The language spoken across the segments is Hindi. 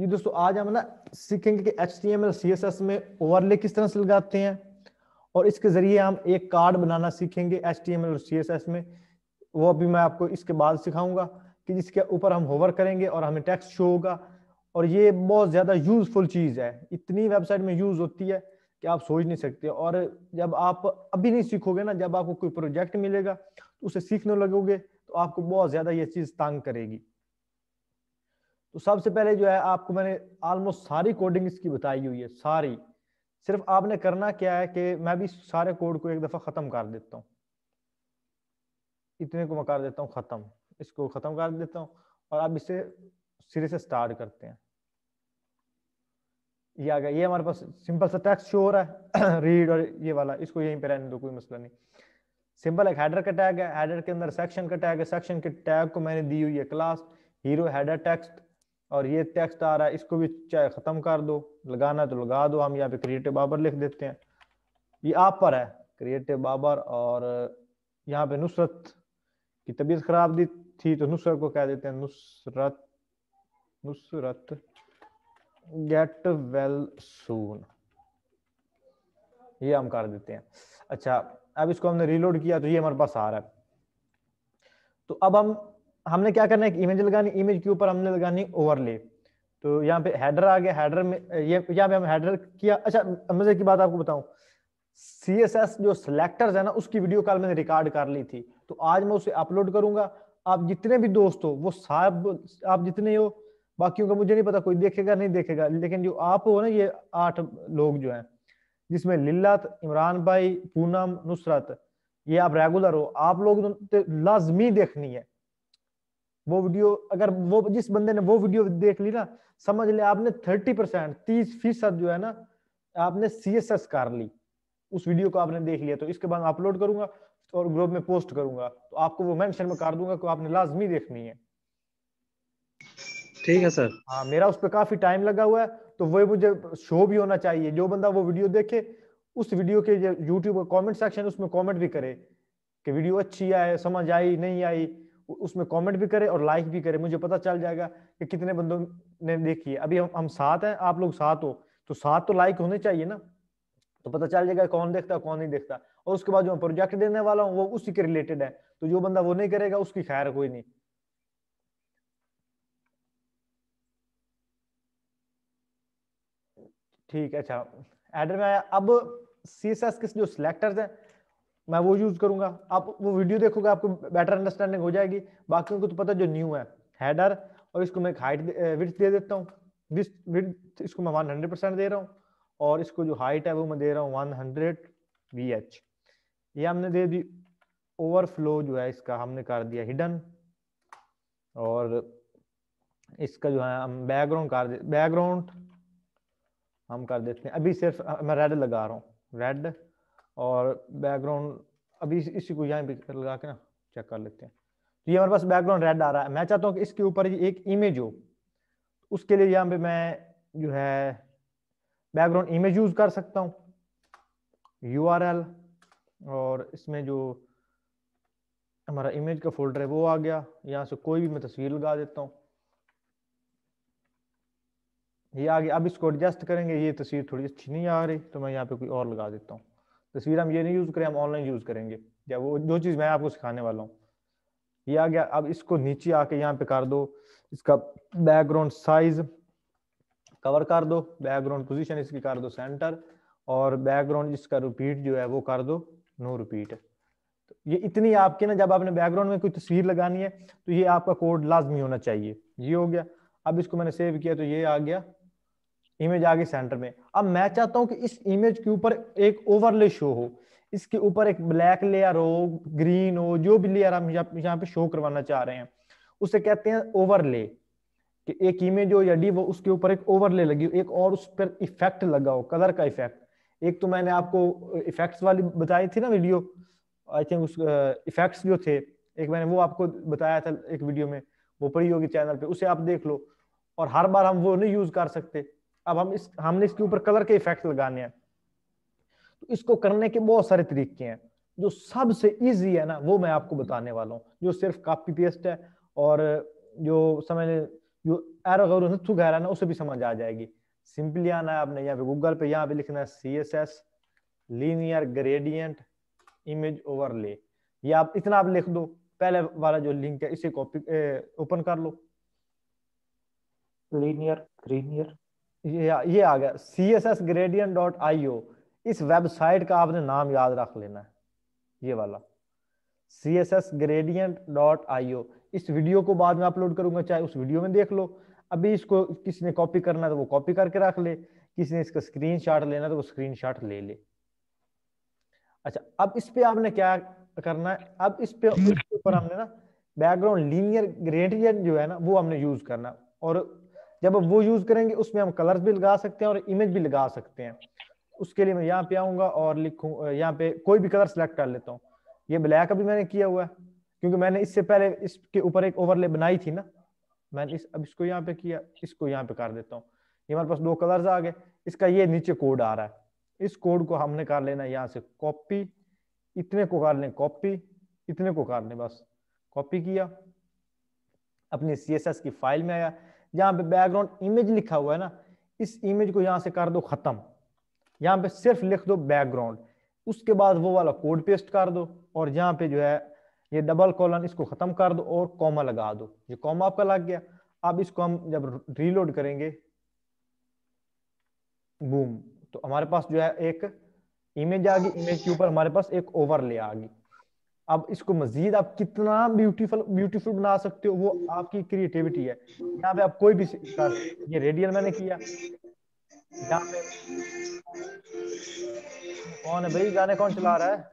ये दोस्तों आज हम ना सीखेंगे कि H T M L C S S में ओवरले किस तरह से लगाते हैं और इसके जरिए हम एक कार्ड बनाना सीखेंगे एच टी एम एल और सी एस एस में वो अभी मैं आपको इसके बाद सिखाऊंगा कि जिसके ऊपर हम होवर करेंगे और हमें टेक्स्ट शो होगा और ये बहुत ज़्यादा यूजफुल चीज़ है इतनी वेबसाइट में यूज होती है कि आप सोच नहीं सकते और जब आप अभी नहीं सीखोगे ना जब आपको कोई प्रोजेक्ट मिलेगा तो उसे सीखने लगोगे तो आपको बहुत ज़्यादा ये चीज़ तंग करेगी तो सबसे पहले जो है आपको मैंने ऑलमोस्ट सारी कोडिंग इसकी बताई हुई है सारी सिर्फ आपने करना क्या है कि मैं भी सारे कोड को एक दफा खत्म कर देता हूँ इतने को मैं कर देता हूँ खत्म इसको खत्म कर देता हूँ और आप इसे सिरे से स्टार्ट करते हैं ये आ गया ये हमारे पास सिंपल सा टैक्स शो हो रहा है रीड और ये वाला इसको यहीं पे रहने दो कोई मसला नहीं सिंपल एक हैडर का टैग है हैडर के अंदर सेक्शन का टैग है सेक्शन के टैग को मैंने दी हुई है क्लास हीरो हैडर टेक्स्ट और ये टेक्स्ट आ रहा है इसको भी चाहे ख़त्म कर दो लगाना तो लगा दो हम यहाँ पे क्रिएटिव बाबर लिख देते हैं ये आप पर है क्रिएटिव बाबर और यहाँ पे नुसरत की तबीयत खराब दी थी तो नुसरत को कह देते हैं Nusrat Nusrat get well soon ये हम कर देते हैं अच्छा अब इसको हमने रीलोड किया तो ये हमारे पास आ रहा है तो अब हम हमने क्या करना है इमेज लगानी इमेज के ऊपर हमने लगानी ओवरले तो यहाँ पे हैडर आ गया हैडर में ये यहाँ पे हम हैडर किया अच्छा मजे की बात आपको बताऊं सी एस एस जो सिलेक्टर्स है ना उसकी वीडियो कॉल मैंने रिकॉर्ड कर ली थी तो आज मैं उसे अपलोड करूंगा आप जितने भी दोस्त हो वो साहब आप जितने हो बाकियों का मुझे नहीं पता कोई देखेगा नहीं देखेगा लेकिन जो आप हो ना ये आठ लोग जो हैं जिसमें लिल्लत इमरान भाई पूनम नुसरत ये आप रेगुलर हो आप लोग तो लाजमी देखनी है वो वीडियो अगर वो जिस बंदे ने वो वीडियो देख ली ना समझ ले आपने थर्टी परसेंट तीस फीसद जो है ना आपने सी एस एस कर ली उस वीडियो को आपने देख लिया तो इसके बाद अपलोड करूंगा और ग्रुप में पोस्ट करूंगा तो आपको वो मेंशन में कर दूंगा कि आपने लाजमी देखनी है ठीक है सर हाँ मेरा उस पर काफी टाइम लगा हुआ है तो वही मुझे शो भी होना चाहिए जो बंदा वो वीडियो देखे उस वीडियो के यूट्यूब का कमेंट सेक्शन उसमें कॉमेंट भी करे कि वीडियो अच्छी आए समझ आई नहीं आई उसमें कमेंट भी करें और लाइक भी करें मुझे पता चल जाएगा कि कितने बंदों ने देखी है अभी हम हम साथ हैं आप लोग साथ हो तो साथ तो लाइक होने चाहिए ना तो पता चल जाएगा कौन देखता कौन नहीं देखता और उसके बाद जो मैं प्रोजेक्ट देने वाला हूँ वो उसी के रिलेटेड है तो जो बंदा वो नहीं करेगा उसकी खैर कोई नहीं ठीक है अच्छा एडर में आया अब सी एस एस के जो सिलेक्टर्स हैं मैं वो यूज करूंगा आप वो वीडियो देखोगे आपको बेटर अंडरस्टैंडिंग हो जाएगी बाकी उनको तो पता जो न्यू है हेडर और इसको मैं हाइट विथ दे देता हूँ दिस विथ इसको मैं वन हंड्रेड परसेंट दे रहा हूँ और इसको जो हाइट है वो मैं दे रहा हूँ वन हंड्रेड वी एच ये हमने दे दी ओवरफ्लो जो है इसका हमने कर दिया हिडन और इसका जो है हम बैकग्राउंड कर दे बैकग्राउंड हम कर देते हैं अभी सिर्फ मैं रेड लगा रहा हूँ रेड और बैकग्राउंड अभी इस, इसी को यहाँ पे लगा के ना चेक कर लेते हैं तो ये हमारे पास बैकग्राउंड रेड आ रहा है मैं चाहता हूँ कि इसके ऊपर एक इमेज हो उसके लिए यहाँ पे मैं जो है बैकग्राउंड इमेज यूज कर सकता हूँ यू और इसमें जो हमारा इमेज का फोल्डर है वो आ गया यहाँ से कोई भी मैं तस्वीर लगा देता हूँ ये आ गया अब इसको एडजस्ट करेंगे ये तस्वीर थोड़ी अच्छी नहीं आ रही तो मैं यहाँ पे कोई और लगा देता हूँ तस्वीर हम ये नहीं यूज करें हम ऑनलाइन यूज करेंगे या वो जो चीज मैं आपको सिखाने वाला हूँ ये आ गया अब इसको नीचे आके यहाँ पे कर दो इसका बैकग्राउंड साइज कवर कर दो बैकग्राउंड पोजीशन इसकी कर दो सेंटर और बैकग्राउंड इसका रिपीट जो है वो कर दो नो रिपीट तो ये इतनी आपके ना जब आपने बैकग्राउंड में कोई तस्वीर लगानी है तो ये आपका कोड लाजमी होना चाहिए ये हो गया अब इसको मैंने सेव किया तो ये आ गया इमेज आ गई सेंटर में अब मैं चाहता हूँ कि इस इमेज के ऊपर एक ओवरले शो हो इसके ऊपर एक ब्लैक लेयर हो ग्रीन हो जो भी लेयर हम यहाँ पे शो करवाना चाह रहे हैं उसे कहते हैं ओवरले कि एक इमेज हो या डी वो उसके ऊपर एक ओवरले लगी हो एक और उस पर इफेक्ट लगा हो कलर का इफेक्ट एक तो मैंने आपको इफेक्ट्स वाली बताई थी ना वीडियो आई थिंक उस इफेक्ट्स जो थे एक मैंने वो आपको बताया था एक वीडियो में वो पड़ी होगी चैनल पे उसे आप देख लो और हर बार हम वो नहीं यूज कर सकते अब हम इस हमने इसके ऊपर कलर के इफेक्ट लगाने हैं तो इसको करने के बहुत सारे तरीके हैं जो सबसे इजी है ना वो मैं आपको बताने वाला हूँ जो सिर्फ कॉपी पेस्ट है और जो समझ जो एरो गौर गहरा ना उसे भी समझ आ जाएगी सिंपली आना है आपने यहाँ पे गूगल पे यहाँ पे लिखना है C S S linear gradient image over ये आप इतना आप लिख दो पहले वाला जो लिंक है इसे कॉपी ओपन कर लो लीनियर ग्रीनियर ये आ गया C S S gradient dot IO इस वेबसाइट का आपने नाम याद रख लेना है ये वाला C S S gradient dot IO इस वीडियो को बाद में अपलोड करूंगा चाहे उस वीडियो में देख लो अभी इसको किसी ने कॉपी करना है तो वो कॉपी करके रख ले किसी ने इसका स्क्रीन शॉट लेना तो वो स्क्रीन शॉट ले ले अच्छा अब इस पे आपने क्या करना है अब इस पे ऊपर हमने ना बैकग्राउंड लीनियर ग्रेडियंट जो है ना वो हमने यूज करना और जब वो यूज करेंगे उसमें हम कलर्स भी लगा सकते हैं और इमेज भी लगा सकते हैं उसके लिए मैं यहाँ पे आऊंगा और लिखू यहाँ पे कोई भी कलर सेलेक्ट कर लेता हूँ ये ब्लैक अभी मैंने किया हुआ है क्योंकि मैंने इससे पहले इसके ऊपर एक ओवरले बनाई थी ना मैंने इस अब इसको यहाँ पे किया इसको यहाँ पे कर देता हूँ ये हमारे पास दो कलर्स आ गए इसका ये नीचे कोड आ रहा है इस कोड को हमने कर लेना यहाँ से कॉपी इतने को कर लें कॉपी इतने को कर लें बस कॉपी किया अपनी सी की फाइल में आया यहाँ पे बैकग्राउंड इमेज लिखा हुआ है ना इस इमेज को यहाँ से कर दो खत्म यहाँ पे सिर्फ लिख दो बैकग्राउंड उसके बाद वो वाला कोड पेस्ट कर दो और यहाँ पे जो है ये डबल कॉलन इसको खत्म कर दो और कॉमा लगा दो ये कॉमा आपका लग गया अब इसको हम जब रीलोड करेंगे बूम तो हमारे पास जो है एक इमेज आ गई इमेज के ऊपर हमारे पास एक ओवरले आ गई अब इसको मजीद आप कितना ब्यूटीफुल ब्यूटीफुल बना सकते हो वो आपकी क्रिएटिविटी है यहाँ पे आप कोई भी ये रेडियल मैंने किया यहाँ पे कौन है भाई गाने कौन चला रहा है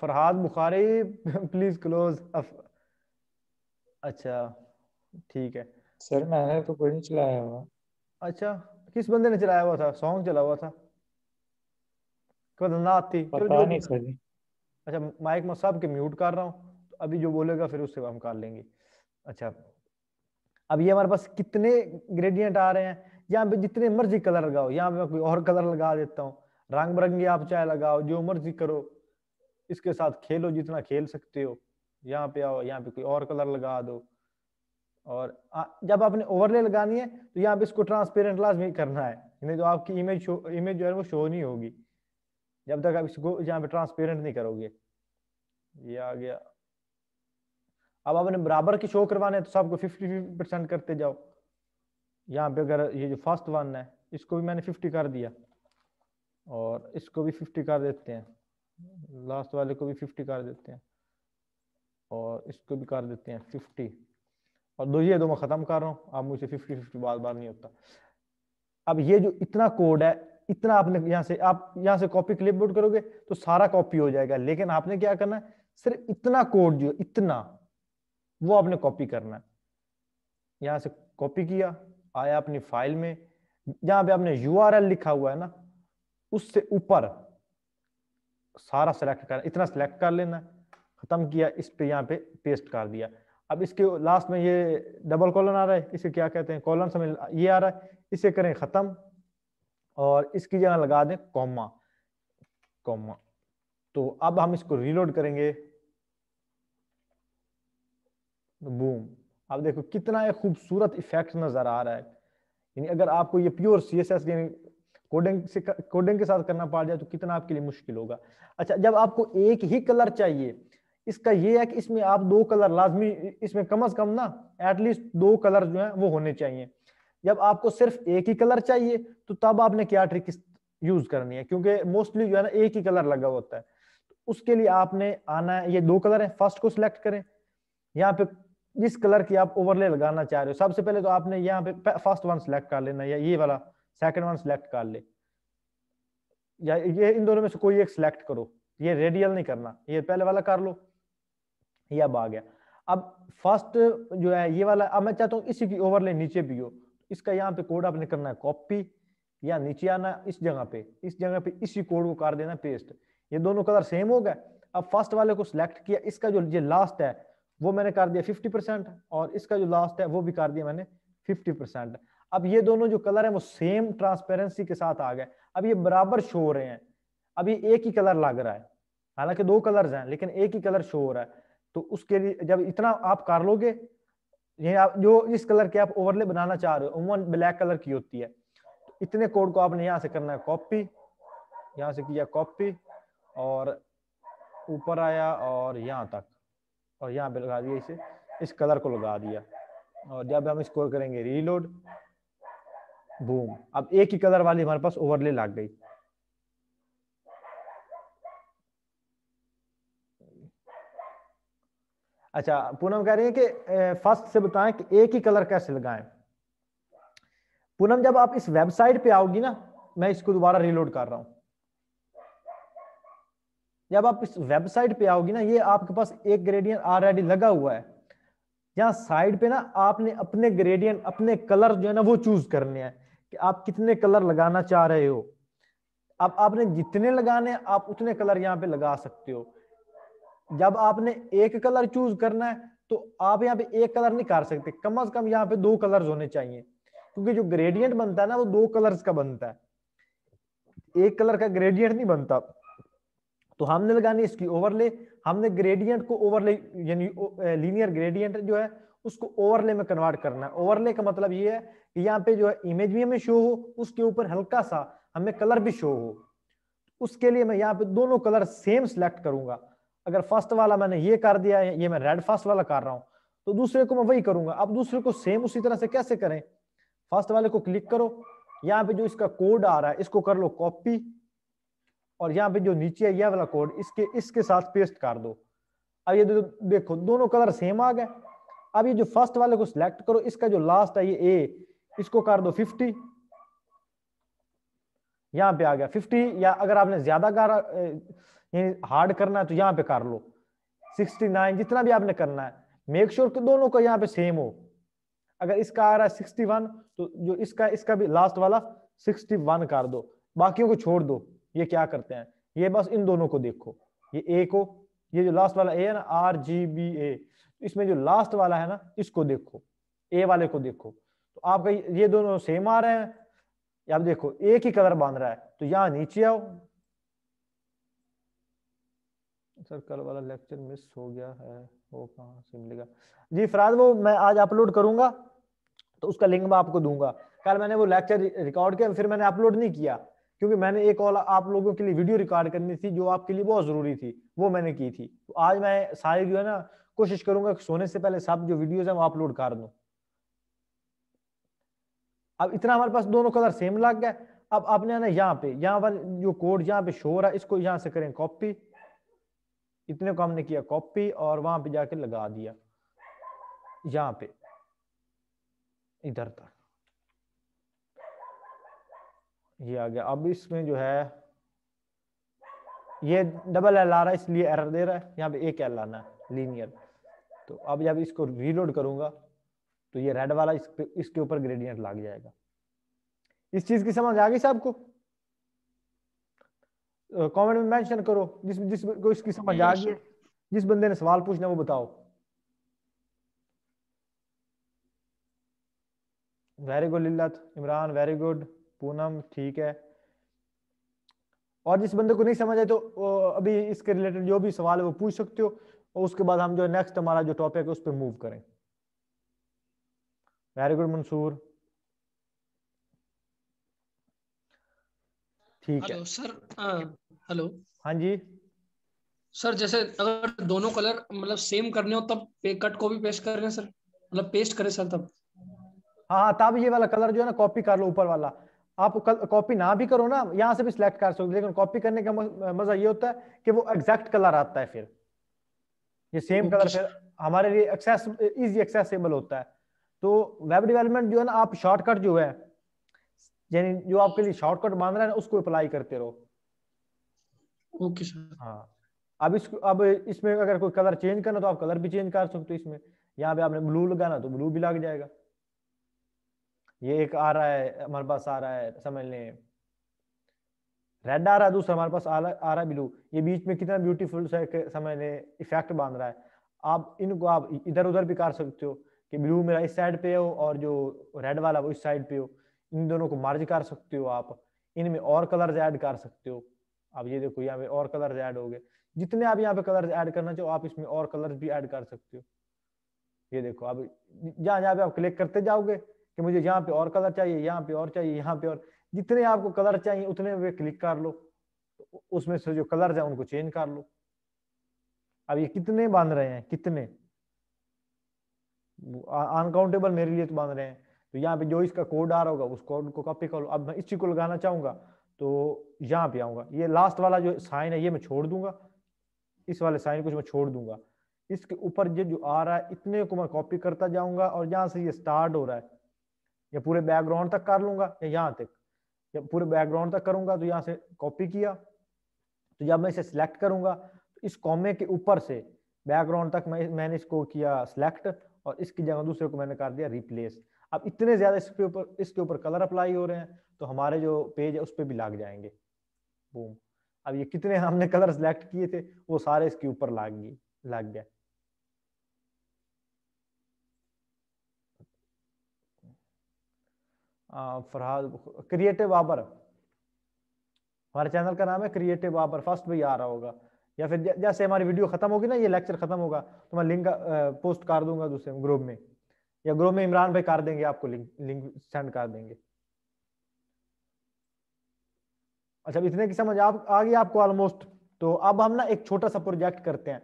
फरहाद बुखारी प्लीज क्लोज अच्छा ठीक है सर मैंने तो कोई नहीं चलाया हुआ अच्छा किस बंदे ने चलाया हुआ था सॉन्ग चला हुआ था खतरनाक थी पता नहीं सर अच्छा माइक मैं सब के म्यूट कर रहा हूँ तो अभी जो बोलेगा फिर उससे हम कर लेंगे अच्छा अब ये हमारे पास कितने ग्रेडियंट आ रहे हैं यहाँ पे जितने मर्जी कलर लगाओ यहाँ पे मैं कोई और कलर लगा देता हूँ रंग बिरंगी आप चाहे लगाओ जो मर्जी करो इसके साथ खेलो जितना खेल सकते हो यहाँ पे आओ यहाँ पे कोई और कलर लगा दो और जब आपने ओवरले लगानी है तो यहाँ पे इसको ट्रांसपेरेंट नहीं करना है नहीं तो आपकी इमेज इमेज जो है वो शो नहीं होगी जब तक आप इसको यहाँ पे ट्रांसपेरेंट नहीं करोगे ये आ गया अब आपने बराबर की शो करवाने तो सबको फिफ्टी फिफ्टी परसेंट करते जाओ यहाँ पे अगर ये जो फर्स्ट वन है इसको भी मैंने फिफ्टी कर दिया और इसको भी फिफ्टी कर देते हैं लास्ट वाले को भी फिफ्टी कर देते हैं और इसको भी कर देते हैं फिफ्टी और दो ये दो मैं खत्म कर रहा हूँ आप मुझे फिफ्टी फिफ्टी बार बार नहीं होता अब ये जो इतना कोड है इतना आपने यहाँ से आप यहाँ से कॉपी बोर्ड करोगे तो सारा कॉपी हो जाएगा लेकिन आपने क्या करना है सिर्फ इतना कोड जो इतना वो आपने कॉपी करना है यहाँ से कॉपी किया आया अपनी फाइल में जहां पे आपने यू लिखा हुआ है ना उससे ऊपर सारा सिलेक्ट कर इतना सिलेक्ट कर लेना खत्म किया इस पे यहाँ पे पेस्ट कर दिया अब इसके लास्ट में ये डबल कॉलन आ रहा है इसे क्या कहते हैं कॉलन समझ ये आ रहा है इसे करें ख़त्म और इसकी जगह लगा दें कॉमा कॉमा तो अब हम इसको रीलोड करेंगे बूम तो अब देखो कितना एक खूबसूरत इफेक्ट नज़र आ रहा है यानी अगर आपको ये प्योर सी एस एस यानी कोडिंग से कोडिंग के साथ करना पड़ जाए तो कितना आपके लिए मुश्किल होगा अच्छा जब आपको एक ही कलर चाहिए इसका ये है कि इसमें आप दो कलर लाजमी इसमें कम अज कम ना एटलीस्ट दो कलर जो है वो होने चाहिए जब आपको सिर्फ एक ही कलर चाहिए तो तब आपने क्या ट्रिक यूज करनी है क्योंकि मोस्टली जो है ना एक ही कलर लगा होता है तो उसके लिए आपने आना है ये दो कलर है फर्स्ट को सिलेक्ट करें यहाँ पे जिस कलर की आप ओवरले लगाना चाह रहे हो सबसे पहले तो आपने यहाँ पे फर्स्ट वन सिलेक्ट कर लेना या ये वाला सेकंड वन सिलेक्ट कर ले या ये इन दोनों में से कोई एक सिलेक्ट करो ये रेडियल नहीं करना ये पहले वाला कर लो ये अब आ गया अब फर्स्ट जो है ये वाला अब मैं चाहता हूँ इसी की ओवरले नीचे भी हो इसका यहाँ पे कोड आपने करना है कॉपी या नीचे आना इस जगह पे इस जगह पे इसी कोड को कर देना पेस्ट ये दोनों कलर सेम हो गए अब फर्स्ट वाले को सिलेक्ट किया इसका जो ये लास्ट है वो मैंने कर दिया 50 परसेंट और इसका जो लास्ट है वो भी कर दिया मैंने 50 परसेंट अब ये दोनों जो कलर है वो सेम ट्रांसपेरेंसी के साथ आ गए अब ये बराबर शो हो रहे हैं अब ये एक ही कलर लग रहा है हालांकि दो कलर हैं लेकिन एक ही कलर शो हो रहा है तो उसके लिए जब इतना आप कर लोगे ये आप जो इस कलर के आप ओवरले बनाना चाह रहे हो उमन ब्लैक कलर की होती है तो इतने कोड को आपने यहाँ से करना है कॉपी यहाँ से किया कॉपी और ऊपर आया और यहाँ तक और यहाँ पे लगा दिया इसे इस कलर को लगा दिया और जब हम स्कोर करेंगे रीलोड बूम अब एक ही कलर वाली हमारे पास ओवरले लग गई अच्छा पूनम कह रही है कि फर्स्ट से बताएं कि एक ही कलर कैसे लगाएं पूनम जब आप इस वेबसाइट पे आओगी ना मैं इसको दोबारा रिलोड कर रहा हूं जब आप इस वेबसाइट पे आओगी ना ये आपके पास एक ग्रेडियंट ऑलरेडी लगा हुआ है यहाँ साइड पे ना आपने अपने ग्रेडियंट अपने कलर जो है ना वो चूज करने हैं कि आप कितने कलर लगाना चाह रहे हो अब आपने जितने लगाने आप उतने कलर यहाँ पे लगा सकते हो जब आपने एक कलर चूज करना है तो आप यहाँ पे एक कलर नहीं कर सकते कम अज कम यहाँ पे दो कलर्स होने चाहिए क्योंकि जो ग्रेडियंट बनता है ना वो दो कलर्स का बनता है एक कलर का ग्रेडियंट नहीं बनता तो हमने लगानी इसकी ओवरले हमने ग्रेडियंट को ओवरले यानी लीनियर ग्रेडियंट जो है उसको ओवरले में कन्वर्ट करना है ओवरले का मतलब ये है कि यहाँ पे जो है इमेज भी हमें शो हो उसके ऊपर हल्का सा हमें कलर भी शो हो उसके लिए मैं यहाँ पे दोनों कलर सेम सिलेक्ट करूंगा अगर फर्स्ट वाला मैंने ये कर दिया है ये मैं रेड फर्स्ट वाला कर रहा हूं तो दूसरे को मैं वही करूंगा अब दूसरे को सेम उसी तरह से कैसे करें फर्स्ट वाले को क्लिक करो यहाँ पे जो इसका कोड आ रहा है इसको कर लो कॉपी और यहाँ पे जो नीचे है यह वाला कोड इसके इसके साथ पेस्ट कर दो अब ये देखो दोनों कलर सेम आ गए अब ये जो फर्स्ट वाले को सिलेक्ट करो इसका जो लास्ट है ये ए इसको कर दो फिफ्टी यहाँ पे आ गया फिफ्टी या अगर आपने ज्यादा कर यानी हार्ड करना है तो यहाँ पे कर लो 69 जितना भी आपने करना है मेक श्योर sure कि दोनों का यहाँ पे सेम हो अगर इसका आ रहा है 61 तो जो इसका इसका भी लास्ट वाला 61 कर दो बाकियों को छोड़ दो ये क्या करते हैं ये बस इन दोनों को देखो ये ए को ये जो लास्ट वाला ए है ना आर जी बी ए इसमें जो लास्ट वाला है ना इसको देखो ए वाले को देखो तो आपका ये दोनों सेम आ रहे हैं आप देखो एक ही कलर बांध रहा है तो यहाँ नीचे आओ सर कल वाला लेक्चर मिस हो गया है वो कहाँ से मिलेगा जी फराज वो मैं आज अपलोड करूंगा तो उसका लिंक मैं आपको दूंगा कल मैंने वो लेक्चर रिकॉर्ड किया फिर मैंने अपलोड नहीं किया क्योंकि मैंने एक और आप लोगों के लिए वीडियो रिकॉर्ड करनी थी जो आपके लिए बहुत जरूरी थी वो मैंने की थी तो आज मैं सारी जो है ना कोशिश करूंगा सोने से पहले सब जो वीडियोज है वो अपलोड कर दू अब इतना हमारे पास दोनों कलर सेम लग गया अब आपने आना यहाँ पे यहाँ पर जो कोड यहाँ पे शोर है इसको यहाँ से करें कॉपी इतने को हमने किया कॉपी और वहां पे जाके लगा दिया यहाँ पे इधर तक ये आ गया अब इसमें जो है ये डबल एल आ रहा है इसलिए एरर दे रहा है यहाँ पे एक एल आना है लीनियर तो अब जब इसको रीलोड करूंगा तो ये रेड वाला इस पे, इसके ऊपर ग्रेडियंट लग जाएगा इस चीज की समझ आ गई सबको कमेंट में मेंशन करो जिस जिस को इसकी समझ आ गई जिस बंदे ने सवाल पूछना वो बताओ वेरी गुड लिल्लत इमरान वेरी गुड पूनम ठीक है और जिस बंदे को नहीं समझ आए तो अभी इसके रिलेटेड जो भी सवाल है वो पूछ सकते हो और उसके बाद हम जो नेक्स्ट हमारा जो टॉपिक है उस पर मूव करें वेरी गुड मंसूर ठीक है सर हेलो हाँ, हाँ जी सर जैसे अगर दोनों कलर मतलब सेम करने हो तब कट को भी पेस्ट कर रहे हैं सर मतलब पेस्ट करें सर तब हाँ, हाँ तब ये वाला कलर जो है ना कॉपी कर लो ऊपर वाला आप कॉपी ना भी करो ना यहाँ से भी सिलेक्ट कर सकते लेकिन कॉपी करने का मजा ये होता है कि वो एग्जैक्ट कलर आता है फिर ये सेम कलर फिर हमारे लिए एक्सेस इजी एक्सेसिबल होता है तो वेब डेवलपमेंट जो है ना आप शॉर्टकट जो है यानी जो आपके लिए शॉर्टकट बांध रहा है ना उसको अप्लाई करते रहो ओके सर हाँ अब इस अब इसमें अगर कोई कलर चेंज करना तो आप कलर भी चेंज कर सकते हो इसमें यहाँ पे आपने ब्लू लगाना तो ब्लू भी लग जाएगा ये एक आ रहा है हमारे पास आ रहा है समझ लें रेड आ रहा है दूसरा हमारे पास आ रहा है ब्लू ये बीच में कितना ब्यूटीफुल समझ लें इफेक्ट बांध रहा है आप इनको आप इधर उधर भी कर सकते हो कि ब्लू मेरा इस साइड पे हो और जो रेड वाला वो इस साइड पे हो इन दोनों को मार्ज कर सकते हो आप इनमें और कलर्स ऐड कर सकते हो आप ये देखो यहाँ पे और कलर्स ऐड हो गए जितने आप यहाँ पे कलर्स ऐड करना चाहो आप इसमें और कलर्स भी ऐड कर सकते हो ये देखो अब जहाँ जहाँ पे आप क्लिक करते जाओगे कि मुझे यहाँ पे और कलर चाहिए यहाँ पे और चाहिए यहाँ पे और जितने आपको कलर चाहिए उतने वे क्लिक कर लो तो उसमें से जो कलर है उनको चेंज कर लो अब ये कितने बांध रहे हैं कितने अनकाउंटेबल मेरे लिए तो बांध रहे हैं तो यहाँ पे जो इसका कोड आ रहा होगा उस कोड को कॉपी कर लो अब मैं इस चीज को लगाना चाहूंगा तो यहाँ पे आऊंगा ये लास्ट वाला जो साइन है ये मैं छोड़ दूंगा इस वाले साइन को मैं छोड़ दूंगा इसके ऊपर ये जो आ रहा है इतने को मैं कॉपी करता जाऊंगा और यहाँ से ये स्टार्ट हो रहा है या पूरे बैकग्राउंड तक कर लूंगा या यहाँ तक या पूरे बैकग्राउंड तक करूंगा तो यहाँ से कॉपी किया तो जब मैं इसे सिलेक्ट करूंगा तो इस कॉमे के ऊपर से बैकग्राउंड तक मैं मैंने इसको किया सिलेक्ट और इसकी जगह दूसरे को मैंने कर दिया रिप्लेस अब इतने ज्यादा इसके ऊपर इसके ऊपर कलर अप्लाई हो रहे हैं तो हमारे जो पेज है उस पर भी लाग जाएंगे बूम अब ये कितने हमने कलर सेलेक्ट किए थे वो सारे इसके ऊपर लाग गए लाग गए फरहाद क्रिएटिव आबर हमारे चैनल का नाम है क्रिएटिव आबर फर्स्ट भी आ रहा होगा या फिर जैसे हमारी वीडियो खत्म होगी ना ये लेक्चर खत्म होगा तो मैं लिंक पोस्ट कर दूंगा दूसरे ग्रुप में या ग्रुप में इमरान भाई कर देंगे आपको लिंक लिंक सेंड कर देंगे अच्छा इतने की समझ आप आ गई आपको ऑलमोस्ट तो अब हम ना एक छोटा सा प्रोजेक्ट करते हैं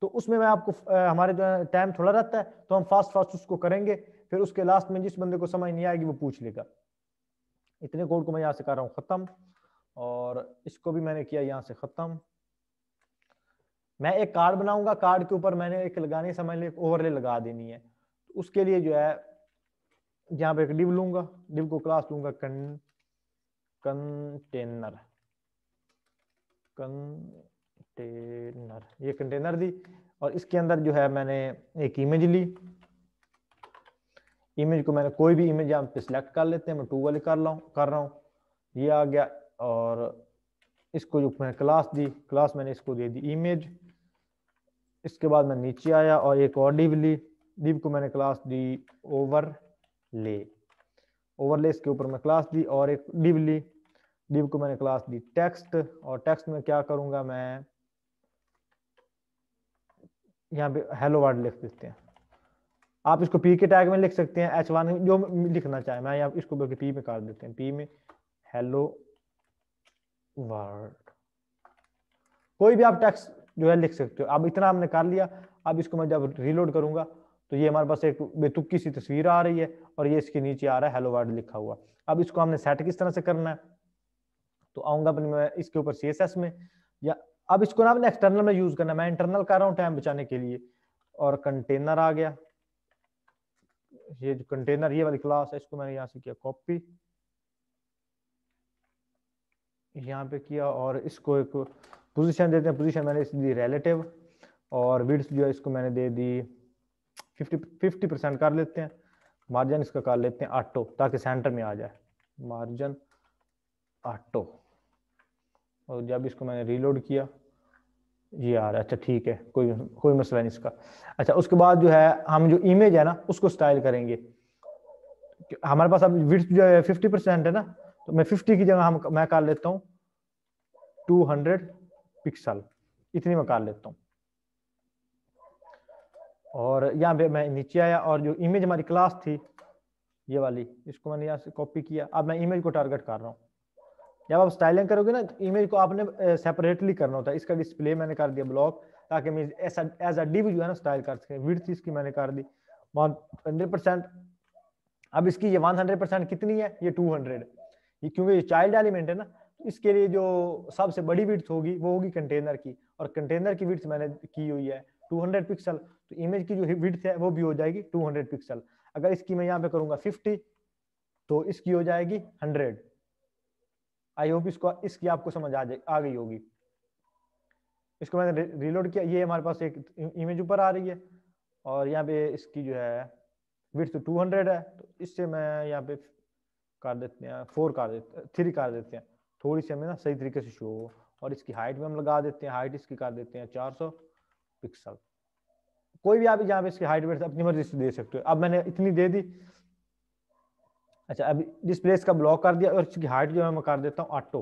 तो उसमें मैं आपको आ, हमारे टाइम थोड़ा रहता है तो हम फास्ट फास्ट उसको करेंगे फिर उसके लास्ट में जिस बंदे को समझ नहीं आएगी वो पूछ लेगा इतने कोड को मैं यहाँ से कर रहा हूँ ख़त्म और इसको भी मैंने किया यहाँ से ख़त्म मैं एक कार्ड बनाऊंगा कार्ड के ऊपर मैंने एक लगाने समझ ली ओवरले लगा देनी है उसके लिए जो है यहाँ पे एक डिव लूंगा डिव को क्लास लूंगा कन कंटेनर कंटेनर ये कंटेनर दी और इसके अंदर जो है मैंने एक इमेज ली इमेज को मैंने कोई भी इमेज यहाँ पे सिलेक्ट कर लेते हैं मैं टू वाली कर रहा हूँ कर रहा हूँ ये आ गया और इसको जो मैंने क्लास दी क्लास मैंने इसको दे दी इमेज इसके बाद मैं नीचे आया और एक और डिव ली दीप को मैंने क्लास दी ओवर ले ओवरलेस इसके ऊपर मैं क्लास दी और एक डिव ली डिव को मैंने क्लास दी टेक्स्ट और टेक्स्ट में क्या करूंगा मैं यहाँ पे हेलो वर्ड लिख देते हैं आप इसको पी के टैग में लिख सकते हैं एच वन जो लिखना चाहे मैं यहाँ इसको बल्कि पी में काट देते हैं पी में हेलो वर्ड कोई भी आप टेक्स्ट जो है लिख सकते हो अब इतना हमने कर लिया अब इसको मैं जब रिलोड करूंगा तो ये हमारे पास एक बेतुकी सी तस्वीर आ रही है और ये इसके नीचे आ रहा है हेलो वर्ड लिखा हुआ अब इसको हमने सेट किस तरह से करना है तो आऊंगा अपने इसके ऊपर सीएसएस में या अब इसको ना अपने एक्सटर्नल में यूज करना मैं इंटरनल कर रहा हूँ टाइम बचाने के लिए और कंटेनर आ गया ये जो कंटेनर ये वाली क्लास है इसको मैंने यहाँ से किया कॉपी यहाँ पे किया और इसको एक पोजीशन देते हैं पोजीशन मैंने दी रिलेटिव और विड्स जो है इसको मैंने दे दी फिफ्टी फिफ्टी परसेंट कर लेते हैं मार्जिन इसका कर लेते हैं आटो ताकि सेंटर में आ जाए मार्जिन आटो और जब इसको मैंने रीलोड किया ये आ रहा है अच्छा ठीक है कोई कोई मसला नहीं इसका अच्छा उसके बाद जो है हम जो इमेज है ना उसको स्टाइल करेंगे हमारे पास अब विथ जो है फिफ्टी परसेंट है ना तो मैं फिफ्टी की जगह हम मैं कर लेता हूँ टू हंड्रेड पिक्सल इतनी मैं कर लेता हूँ और यहाँ पे मैं नीचे आया और जो इमेज हमारी क्लास थी ये वाली इसको मैंने यहाँ से कॉपी किया अब मैं इमेज को टारगेट कर रहा हूँ जब आप स्टाइलिंग करोगे ना इमेज को आपने सेपरेटली करना होता है इसका डिस्प्ले मैंने कर दिया ब्लॉक ताकि मैं ऐसा एज अ डिव जो है ना स्टाइल कर सके विर्थ इसकी मैंने कर दी वन हंड्रेड अब इसकी ये वन हंड्रेड परसेंट कितनी है ये टू हंड्रेड ये क्योंकि ये चाइल्ड एलिमेंट है ना तो इसके लिए जो सबसे बड़ी विड्थ होगी वो होगी कंटेनर की और कंटेनर की विड्थ मैंने की हुई है टू पिक्सल तो इमेज की जो विड्थ है वो भी हो जाएगी 200 पिक्सल अगर इसकी मैं यहाँ पे करूंगा 50 तो इसकी हो जाएगी 100 आई होप इसको इसकी आपको समझ आ जाए आ गई होगी इसको मैंने रिलोड किया ये हमारे पास एक इमेज ऊपर आ रही है और यहाँ पे इसकी जो है विथ टू हंड्रेड है तो इससे मैं यहाँ पे कर देते हैं फोर कर देते थ्री कर देते हैं थोड़ी सी हमें ना सही तरीके से शो हो और इसकी हाइट में हम लगा देते हैं हाइट इसकी कर देते हैं चार सौ पिक्सल कोई भी आप यहाँ पे इसकी हाइट वेट अपनी मर्जी से दे सकते हो अब मैंने इतनी दे दी अच्छा अब डिस्प्ले इसका ब्लॉक कर दिया और इसकी हाइट जो है मैं कर देता हूँ आटो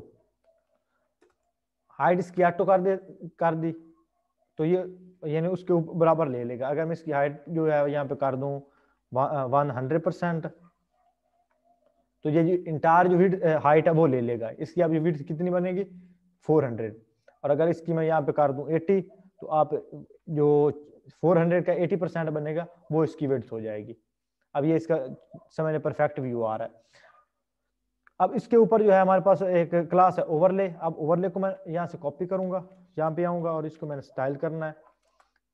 हाइट इसकी आटो कर दे कर दी तो ये यानी उसके ऊपर बराबर ले लेगा अगर मैं इसकी हाइट जो है यहाँ पे कर दूँ वन हंड्रेड परसेंट तो ये जो इंटायर जो हिट हाइट है वो ले लेगा इसकी आप हिट कितनी बनेगी फोर हंड्रेड और अगर इसकी मैं यहाँ पे कर दूँ एटी तो आप जो 400 का 80 परसेंट बनेगा वो इसकी वेट्स हो जाएगी अब ये इसका समझने परफेक्ट व्यू आ रहा है अब इसके ऊपर जो है हमारे पास एक क्लास है ओवरले अब ओवरले को मैं यहाँ से कॉपी करूंगा यहाँ पे आऊंगा और इसको मैंने स्टाइल करना है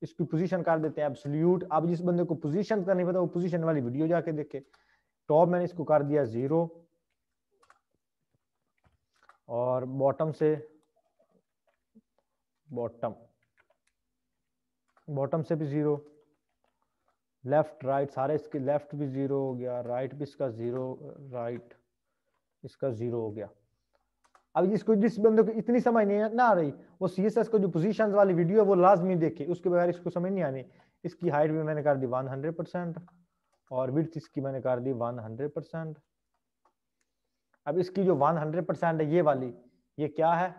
इसकी पोजीशन कर देते हैं एब्सोल्यूट अब जिस बंदे को पोजीशन का नहीं पता वो पोजीशन वाली वीडियो जाके देखे टॉप मैंने इसको कर दिया जीरो और बॉटम से बॉटम बॉटम से भी ज़ीरो लेफ्ट राइट सारे इसके लेफ्ट भी ज़ीरो हो गया राइट भी इसका ज़ीरो राइट इसका ज़ीरो हो गया अब इसको जिस बंदे को इतनी समझ नहीं ना आ रही वो सी एस एस को जो पोजिशन वाली वीडियो है वो लाजमी देखे उसके बगैर इसको समझ नहीं आने इसकी हाइट भी मैंने कर दी वन हंड्रेड परसेंट और विथ इसकी मैंने कर दी वन हंड्रेड परसेंट अब इसकी जो वन हंड्रेड परसेंट है ये वाली ये क्या है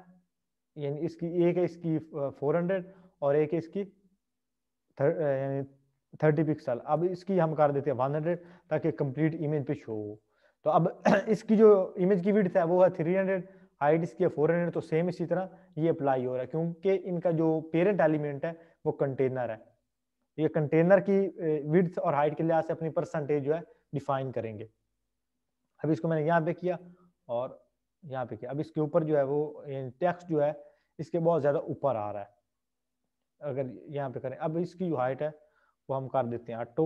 यानी इसकी एक है इसकी फोर हंड्रेड और एक है इसकी यानी थर्टी पिक्सल अब इसकी हम कर देते हैं वन हंड्रेड ताकि कंप्लीट इमेज पे शो हो तो अब इसकी जो इमेज की विड्थ है वो है थ्री हंड्रेड हाइट इसकी फोर हंड्रेड तो सेम इसी तरह ये अप्लाई हो रहा है क्योंकि इनका जो पेरेंट एलिमेंट है वो कंटेनर है ये कंटेनर की विड्थ और हाइट के लिहाज से अपनी परसेंटेज जो है डिफाइन करेंगे अब इसको मैंने यहाँ पे किया और यहाँ पे किया अब इसके ऊपर जो है वो टेक्स्ट जो है इसके बहुत ज़्यादा ऊपर आ रहा है अगर यहाँ पे करें अब इसकी जो हाइट है वो हम कर देते हैं ऑटो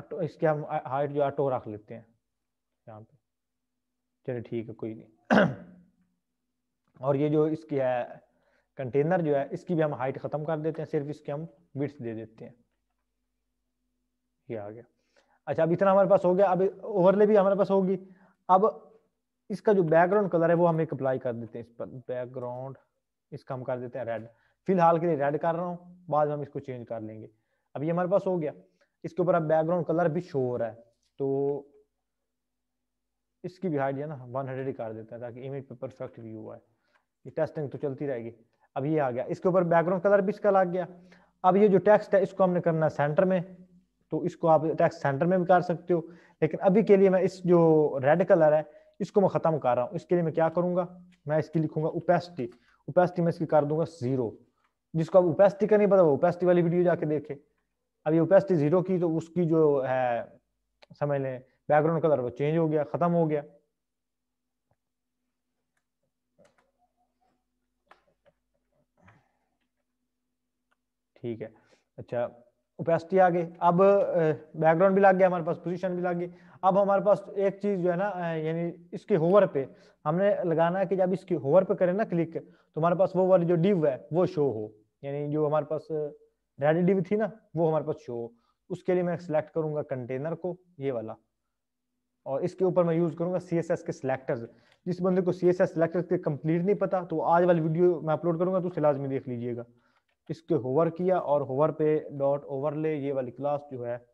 ऑटो इसके हम हाइट जो ऑटो रख लेते हैं यहाँ पे चलिए ठीक है कोई नहीं और ये जो इसकी है कंटेनर जो है इसकी भी हम हाइट ख़त्म कर देते हैं सिर्फ इसके हम बिट्स दे देते हैं ये आ गया अच्छा अब इतना हमारे पास हो गया अब ओवरले भी हमारे पास होगी अब इसका जो बैकग्राउंड कलर है वो हम एक अप्लाई कर देते हैं इस पर बैकग्राउंड इसका हम कर देते हैं रेड फिलहाल के लिए रेड कर रहा हूँ बाद में हम इसको चेंज कर लेंगे अब ये हमारे पास हो गया इसके ऊपर अब बैकग्राउंड कलर भी शो हो रहा है तो इसकी भी हाइट है ना वन हंड्रेड ही कर देता है ताकि इमेज पे परफेक्ट व्यू आए ये टेस्टिंग तो चलती रहेगी अब ये आ गया इसके ऊपर बैकग्राउंड कलर भी इसका लग गया अब ये जो टेक्स्ट है इसको हमने करना है सेंटर में तो इसको आप टेक्स्ट सेंटर में भी कर सकते हो लेकिन अभी के लिए मैं इस जो रेड कलर है इसको मैं ख़त्म कर रहा हूँ इसके लिए मैं क्या करूँगा मैं इसकी लिखूंगा ओपेसिटी ओपेसिटी मैं इसकी कर दूंगा जीरो जिसको अब ओपेसिटी का नहीं पता वो ओपेसिटी वाली वीडियो जाके देखे अब ये ओपेसिटी जीरो की तो उसकी जो है समझ लें बैकग्राउंड कलर वो चेंज हो गया खत्म हो गया ठीक है अच्छा ओपेसिटी आ गई अब बैकग्राउंड भी लग गया हमारे पास पोजीशन भी लग गई अब हमारे पास एक चीज जो है ना यानी इसके होवर पे हमने लगाना है कि जब इसके होवर पे करें ना क्लिक तो हमारे पास वो वाली जो डिव है वो शो हो यानी जो हमारे पास रेड डिव थी ना वो हमारे पास शो हो उसके लिए मैं सिलेक्ट करूंगा कंटेनर को ये वाला और इसके ऊपर मैं यूज करूंगा सी के सिलेक्टर जिस बंदे को सी एस सिलेक्टर के कंप्लीट नहीं पता तो आज वाली वीडियो मैं अपलोड करूंगा तो उसे लाजमी देख लीजिएगा इसके होवर किया और होवर पे डॉट ओवरले ये वाली क्लास जो है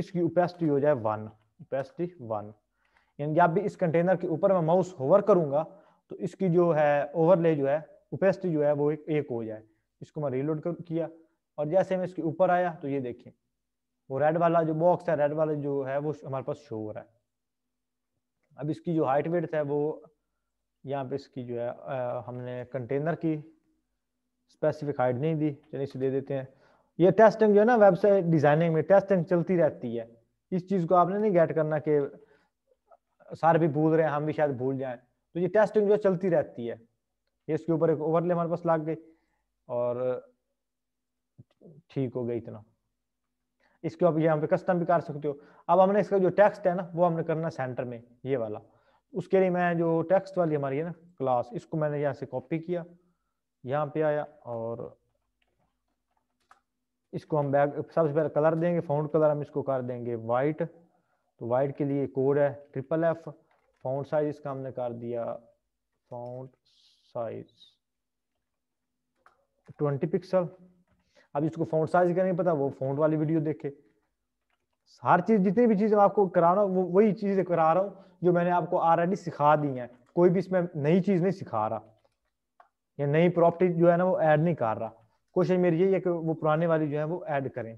इसकी उपेस्टी हो जाए वन उपेस्टी वन यानी जब भी इस कंटेनर के ऊपर मैं माउस होवर करूंगा तो इसकी जो है ओवरले जो है उपेस्टी जो है वो एक, एक हो जाए इसको मैं रीलोड किया और जैसे मैं इसके ऊपर आया तो ये देखें वो रेड वाला जो बॉक्स है रेड वाला जो है वो हमारे पास शो हो रहा है अब इसकी जो हाइट वेट है वो यहाँ पे इसकी जो है आ, हमने कंटेनर की स्पेसिफिक हाइट नहीं दी चलिए इसे दे देते हैं ये टेस्टिंग जो है ना वेबसाइट डिजाइनिंग में टेस्टिंग चलती रहती है इस चीज को आपने नहीं गेट करना कि सारे भी भूल रहे हैं हम भी शायद भूल जाए तो ये टेस्टिंग जो चलती रहती है ये इसके ऊपर एक ओवरले हमारे पास लग गई और ठीक हो गई इतना इसके आप यहाँ पे कस्टम भी कर सकते हो अब हमने इसका जो टेक्स्ट है ना वो हमने करना सेंटर में ये वाला उसके लिए मैं जो टेक्स्ट वाली हमारी है ना क्लास इसको मैंने यहाँ से कॉपी किया यहाँ पे आया और इसको हम बैग सबसे पहले कलर देंगे फाउंड कलर हम इसको कर देंगे वाइट तो वाइट के लिए कोड है ट्रिपल एफ फाउंड साइज इसका हमने कर दिया फाउंड साइज ट्वेंटी पिक्सल अब इसको फाउंड साइज का नहीं पता वो फाउंड वाली वीडियो देखे हर चीज जितनी भी चीज आपको करा रहा हूँ वो वही चीज करा रहा हूँ जो मैंने आपको ऑलरेडी सिखा दी है कोई भी इसमें नई चीज नहीं सिखा रहा या नई प्रॉपर्टी जो है ना वो ऐड नहीं कर रहा कोशिश मेरी यही है कि वो पुराने वाली जो है वो ऐड करें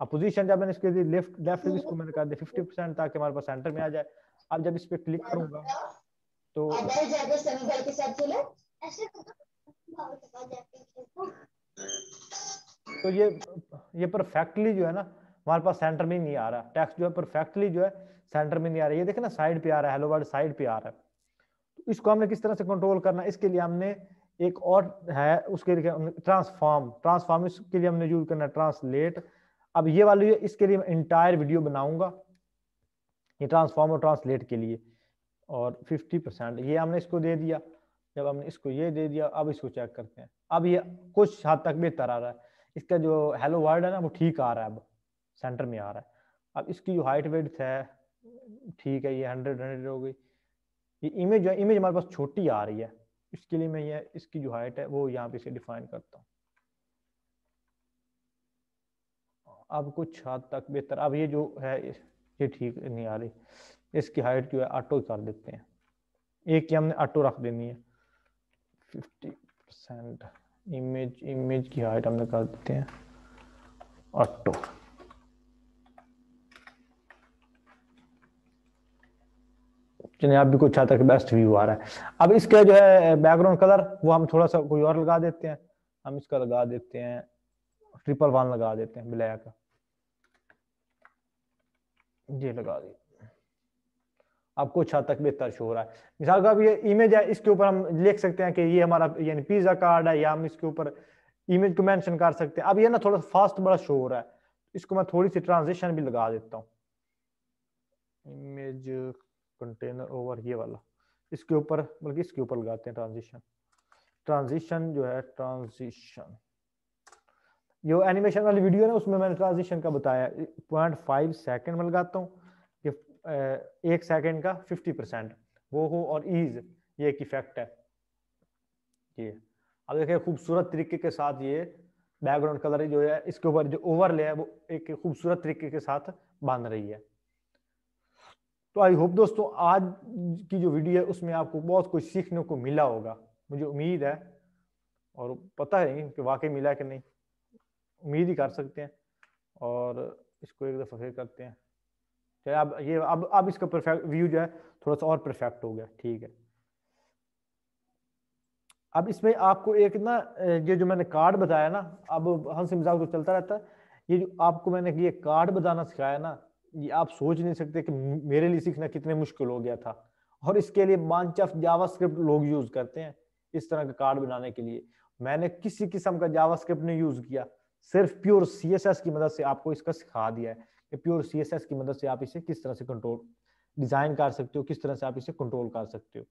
अब पोजीशन जब मैंने इसके लेफ्ट लेफ्ट इसको मैंने कर दिया फिफ्टी परसेंट ताकि हमारे पास सेंटर में आ जाए अब जब इस पर क्लिक करूंगा तो तो, तो, तो तो ये ये परफेक्टली जो है ना हमारे पास सेंटर में नहीं आ रहा टैक्स जो है परफेक्टली जो है सेंटर में नहीं आ रहा ये देखे ना साइड पे आ रहा है हेलो वर्ड साइड पे आ रहा है इसको हमने किस तरह से कंट्रोल करना इसके लिए हमने एक और है उसके लिए ट्रांसफॉर्म ट्रांसफॉर्म इसके लिए हमने यूज करना ट्रांसलेट अब ये वाली इसके लिए मैं इंटायर वीडियो बनाऊंगा ये ट्रांसफॉर्म और ट्रांसलेट के लिए और 50 परसेंट ये हमने इसको दे दिया जब हमने इसको ये दे दिया अब इसको चेक करते हैं अब ये कुछ हद तक बेहतर आ रहा है इसका जो हेलो वर्ड है ना वो ठीक आ रहा है अब सेंटर में आ रहा है अब इसकी जो हाइट वेट है ठीक है ये हंड्रेड हंड्रेड हो गई ये इमेज इमेज हमारे पास छोटी आ रही है इसके लिए मैं ये इसकी जो हाइट है वो यहाँ पे इसे डिफाइन करता हूँ अब कुछ हद तक बेहतर अब ये जो है ये ठीक नहीं आ रही इसकी हाइट जो है ऑटो कर देते हैं एक ही हमने ऑटो रख देनी है फिफ्टी परसेंट इमेज इमेज की हाइट हमने कर देते हैं ऑटो चलिए आप भी कुछ छात्र के बेस्ट व्यू आ रहा है अब इसका जो है बैकग्राउंड कलर वो हम थोड़ा सा कोई और लगा देते हैं हम इसका लगा देते हैं ट्रिपल वन लगा देते हैं ब्लैक ये लगा देते आपको अच्छा तक बेहतर शो हो रहा है मिसाल का ये इमेज है इसके ऊपर हम लिख सकते हैं कि ये हमारा यानी पिज्जा कार्ड है या हम इसके ऊपर इमेज को मेंशन कर सकते हैं अब ये ना थोड़ा सा फास्ट बड़ा शो हो रहा है इसको मैं थोड़ी सी ट्रांजिशन भी लगा देता हूँ इमेज कंटेनर ओवर ये वाला इसके ऊपर बल्कि इसके ऊपर लगाते हैं ट्रांजिशन ट्रांजिशन जो है ट्रांजिशन जो एनिमेशन वाली वीडियो है उसमें मैंने ट्रांजिशन का बताया पॉइंट फाइव सेकेंड में लगाता हूँ कि एक सेकेंड का फिफ्टी परसेंट वो हो और ईज ये एक इफेक्ट है ये अब देखिए खूबसूरत तरीके के साथ ये बैकग्राउंड कलर जो है इसके ऊपर जो ओवरले है वो एक खूबसूरत तरीके के साथ बांध रही है तो आई होप दोस्तों आज की जो वीडियो है उसमें आपको बहुत कुछ सीखने को मिला होगा मुझे उम्मीद है और पता है कि वाकई मिला कि नहीं उम्मीद ही कर सकते हैं और इसको एक दफ़ा फिर करते हैं चाहे अब ये अब अब इसका परफेक्ट व्यू जो है थोड़ा सा और परफेक्ट हो गया ठीक है अब इसमें आपको एक ना ये जो मैंने कार्ड बताया ना अब हंस मजाक तो चलता रहता है ये जो आपको मैंने ये कार्ड बताना सिखाया ना ये आप सोच नहीं सकते कि मेरे लिए सीखना कितने मुश्किल हो गया था और इसके लिए मानचफ जावास्क्रिप्ट लोग यूज करते हैं इस तरह का कार्ड बनाने के लिए मैंने किसी किस्म का जावास्क्रिप्ट नहीं यूज किया सिर्फ प्योर सीएसएस की मदद से आपको इसका सिखा दिया है कि प्योर सीएसएस की मदद से आप इसे किस तरह से कंट्रोल डिजाइन कर सकते हो किस तरह से आप इसे कंट्रोल कर सकते हो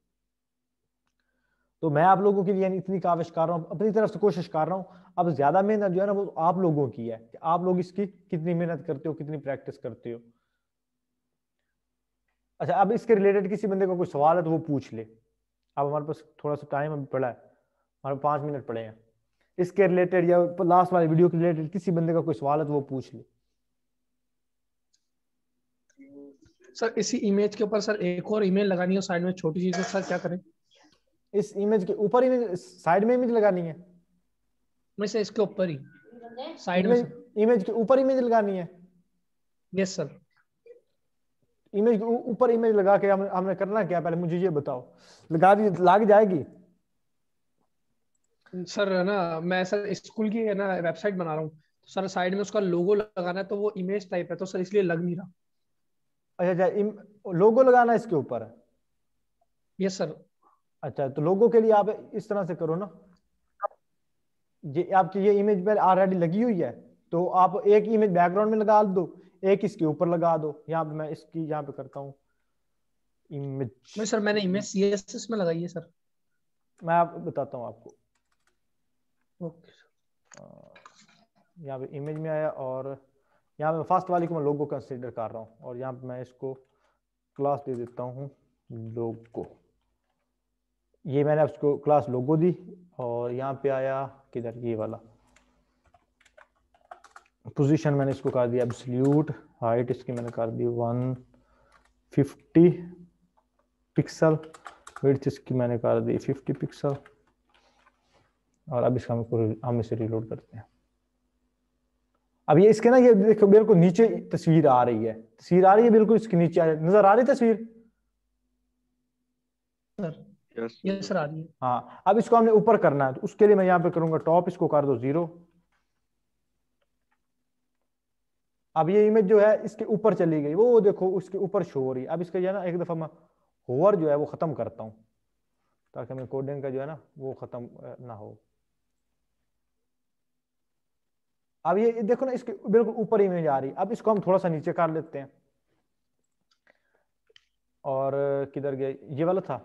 तो मैं आप लोगों के लिए इतनी काविश कर रहा हूँ अपनी तरफ से कोशिश कर रहा हूँ अब ज्यादा मेहनत जो है ना वो आप लोगों की है कि आप लोग इसकी कितनी मेहनत करते हो कितनी प्रैक्टिस करते हो अच्छा अब इसके रिलेटेड किसी बंदे को कोई सवाल है तो वो पूछ ले अब हमारे पास थोड़ा सा टाइम अभी पड़ा है हमारे पांच मिनट पड़े हैं इसके रिलेटेड या लास्ट वाली वीडियो के रिलेटेड किसी बंदे का कोई सवाल है तो वो पूछ ले सर इसी इमेज के ऊपर सर एक और इमेज लगानी है साइड में छोटी सी सर क्या करें इस इमेज के ऊपर इमेज साइड में इमेज लगानी है मैं से इसके ऊपर ही साइड में इमेज के ऊपर इमेज लगानी है यस सर इमेज के ऊपर इमेज लगा के हम, हमने करना क्या पहले मुझे ये बताओ लगा दी लग जाएगी सर है ना मैं सर स्कूल की है ना वेबसाइट बना रहा हूँ सर तो साइड में उसका लोगो लगाना है तो वो इमेज टाइप है तो सर इसलिए लग नहीं रहा अच्छा अच्छा लोगो लगाना है इसके ऊपर यस सर अच्छा तो लोगों के लिए आप इस तरह से करो ना ये आपकी ये इमेज पर ऑलरेडी लगी हुई है तो आप एक इमेज बैकग्राउंड में लगा दो एक इसके ऊपर लगा दो यहाँ पे मैं इसकी यहाँ पे करता हूँ इमेज सर मैंने इमेज सीएसएस में लगाई है सर मैं आप बताता हूँ आपको ओके यहाँ पे इमेज में आया और यहाँ पे फर्स्ट वाली को मैं लोगो कंसिडर कर रहा हूँ और यहाँ पे मैं इसको क्लास दे देता हूँ लोगो ये मैंने उसको क्लास लोगो दी और यहाँ पे आया किधर ये वाला पोजीशन मैंने इसको कर दिया एब्सल्यूट हाइट इसकी मैंने कर दी 150 पिक्सल विथ इसकी मैंने कर दी 50 पिक्सल और अब इसका हमको हम इसे रिलोड करते हैं अब ये इसके ना ये देखो बिल्कुल नीचे तस्वीर आ रही है तस्वीर आ रही है बिल्कुल इसके नीचे आ रही है नजर आ रही तस्वीर ये हाँ अब इसको हमने ऊपर करना है तो उसके लिए मैं यहाँ पे करूंगा टॉप इसको कर दो जीरो अब ये इमेज जो है इसके ऊपर चली गई वो देखो उसके ऊपर शो हो रही है अब इसके जो है ना एक दफा मैं होवर जो है वो खत्म करता हूँ ताकि मैं कोडिंग का जो है ना वो खत्म ना हो अब ये देखो ना इसके बिल्कुल ऊपर इमेज आ रही अब इसको हम थोड़ा सा नीचे कर लेते हैं और किधर गया ये वाला था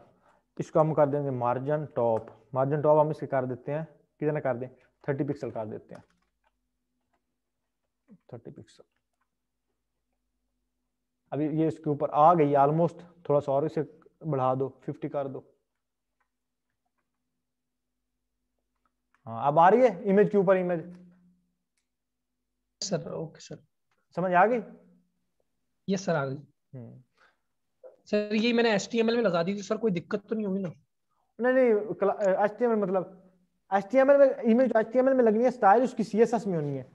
इसको हम कर देंगे मार्जिन टॉप मार्जिन टॉप हम इसके कर देते हैं कितने कर दें थर्टी पिक्सल कर देते हैं थर्टी पिक्सल अभी ये इसके ऊपर आ गई ऑलमोस्ट थोड़ा सा और इसे बढ़ा दो फिफ्टी कर दो हाँ अब आ रही है इमेज के ऊपर इमेज सर ओके सर समझ आ गई यस सर आ गई हम्म। सर ये मैंने एच में लगा दी थी सर कोई दिक्कत तो नहीं होगी ना नहीं नहीं एच मतलब एच में इमेज एच में लगनी है स्टाइल उसकी सी में होनी है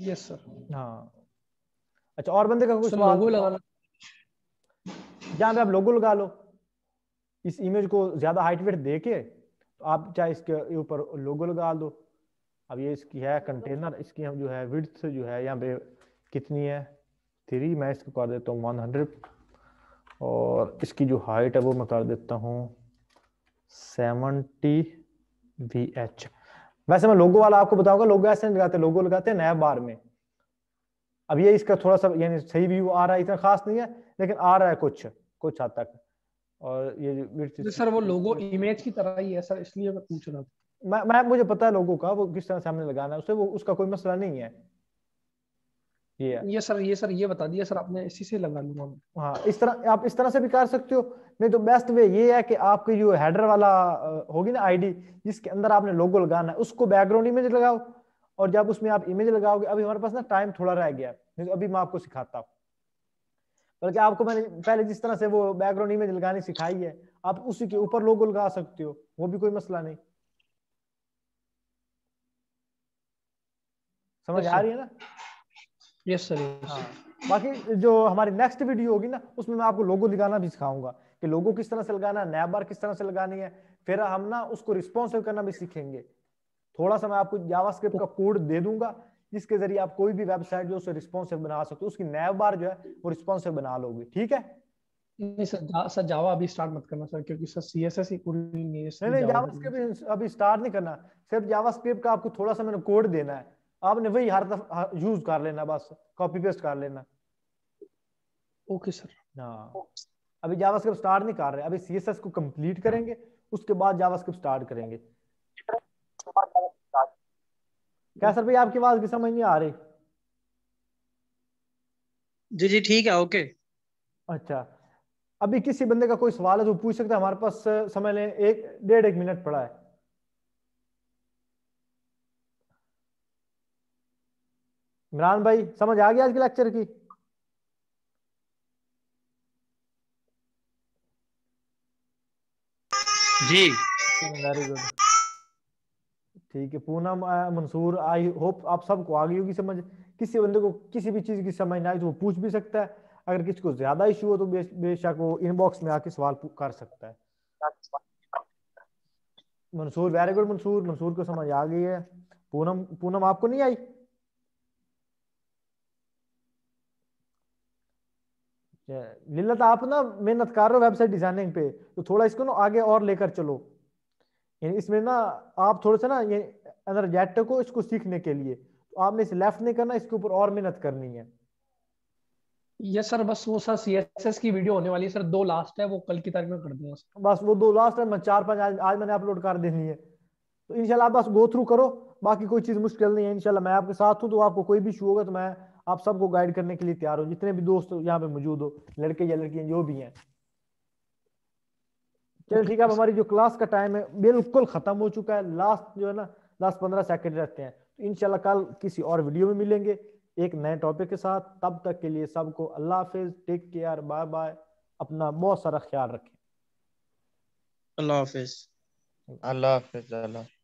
यस सर हाँ अच्छा और बंदे का कुछ लोगो लगाना जहाँ पे आप लोगो लगा लो इस इमेज को ज्यादा हाइट वेट दे के तो आप चाहे इसके ऊपर लोगो लगा दो अब ये इसकी है कंटेनर इसकी हम जो है विड्थ जो है यहाँ पे कितनी है थ्री मैं इसको कर देता हूँ वन हंड्रेड और इसकी जो हाइट है वो मैं कर देता हूँ सेवनटी वी एच वैसे मैं लोगो वाला आपको बताऊंगा लोगो ऐसे नहीं लगाते लोगो लगाते हैं नया बार में अब ये इसका थोड़ा सा यानी सही व्यू आ रहा है इतना खास नहीं है लेकिन आ रहा है कुछ कुछ हद तक और ये सर वो लोगो इमेज की तरह ही है सर इसलिए मैं पूछ रहा हूँ मैं, मैं मुझे पता है लोगों का वो किस तरह सामने लगाना है उससे वो उसका कोई मसला नहीं है yeah. ये सर ये सर ये बता दिया सर आपने इसी से लगा लूंगा हाँ इस तरह आप इस तरह से भी कर सकते हो नहीं तो बेस्ट वे ये है कि आपकी जो हेडर वाला होगी ना आईडी जिसके अंदर आपने लोगो लगाना है उसको बैकग्राउंड इमेज लगाओ और जब उसमें आप इमेज लगाओगे अभी हमारे पास ना टाइम थोड़ा रह गया नहीं तो अभी मैं आपको सिखाता हूँ बल्कि आपको मैंने पहले जिस तरह से वो बैकग्राउंड इमेज लगानी सिखाई है आप उसी के ऊपर लोगो लगा सकते हो वो भी कोई मसला नहीं समझ आ अच्छा। रही है ना यस सर हाँ बाकी जो हमारी नेक्स्ट वीडियो होगी ना उसमें मैं आपको लोगो लगाना भी सिखाऊंगा कि लोगो किस तरह से लगाना है नया बार किस तरह से लगानी है फिर हम ना उसको रिस्पॉन्सिव करना भी सीखेंगे थोड़ा सा मैं आपको जावास्क्रिप्ट का कोड दे दूंगा जिसके जरिए आप कोई भी वेबसाइट जो उसे रिस्पॉन्सिव बना सकते हो उसकी नैव बार जो है वो रिस्पॉन्सिव बना लोगे ठीक है नहीं सर जा, सर जावा अभी स्टार्ट मत करना सर क्योंकि सर सीएसएस ही पूरी नहीं है नहीं जावा अभी स्टार्ट नहीं करना सिर्फ जावास्क्रिप्ट का आपको थोड़ा सा मैंने कोड देना है आपने वही हर दफा यूज कर लेना बस कॉपी पेस्ट कर लेना ओके सर ना अभी जावास्क्रिप्ट स्टार्ट नहीं कर रहे अभी सीएसएस को कंप्लीट करेंगे उसके बाद जावास्क्रिप्ट स्टार्ट करेंगे क्या सर भाई आपकी आवाज भी समझ नहीं आ रही जी जी ठीक है ओके अच्छा अभी किसी बंदे का कोई सवाल है तो पूछ सकते हैं हमारे पास समय लें एक डेढ़ एक मिनट पड़ा है इमरान भाई समझ आ गया आज के लेक्चर की जी वेरी गुड ठीक है पूनम मंसूर आई होप आप सबको आ गई होगी समझ किसी बंदे को किसी भी चीज की समझ ना आई तो वो पूछ भी सकता है अगर किसी को ज्यादा इश्यू हो तो बेशक वो इनबॉक्स में आके सवाल कर सकता है मंसूर वेरी गुड मंसूर मंसूर को समझ आ गई है पूनम पूनम आपको नहीं आई लिलत तो आप ना मेहनत कर रहे हो वेबसाइट डिजाइनिंग पे तो थोड़ा इसको ना आगे और लेकर चलो यानी इसमें ना आप थोड़ा सा ना ये एनर्जेटिक को इसको सीखने के लिए तो आपने इसे लेफ्ट नहीं करना इसके ऊपर और मेहनत करनी है यस सर बस वो सर सीएसएस की वीडियो होने वाली है सर दो लास्ट है वो कल की तारीख में कर दूंगा सर बस वो दो लास्ट है मैं चार पांच आज, आज मैंने अपलोड कर देनी है तो इनशाला आप बस गो थ्रू करो बाकी कोई चीज मुश्किल नहीं है इनशाला मैं आपके साथ हूँ तो आपको कोई भी इशू होगा तो मैं आप सबको गाइड करने के लिए तैयार हो जितने भी दोस्त यहाँ पे मौजूद हो लड़के या लड़कियां जो भी हैं चल ठीक है अब हमारी जो क्लास का टाइम है बिल्कुल खत्म हो चुका है लास्ट जो है ना लास्ट पंद्रह सेकंड रहते हैं तो इनशाला कल किसी और वीडियो में मिलेंगे एक नए टॉपिक के साथ तब तक के लिए सबको अल्लाह हाफिज टेक केयर बाय बाय अपना बहुत सारा ख्याल रखें अल्लाह हाफिज अल्लाह हाफिज अल्लाह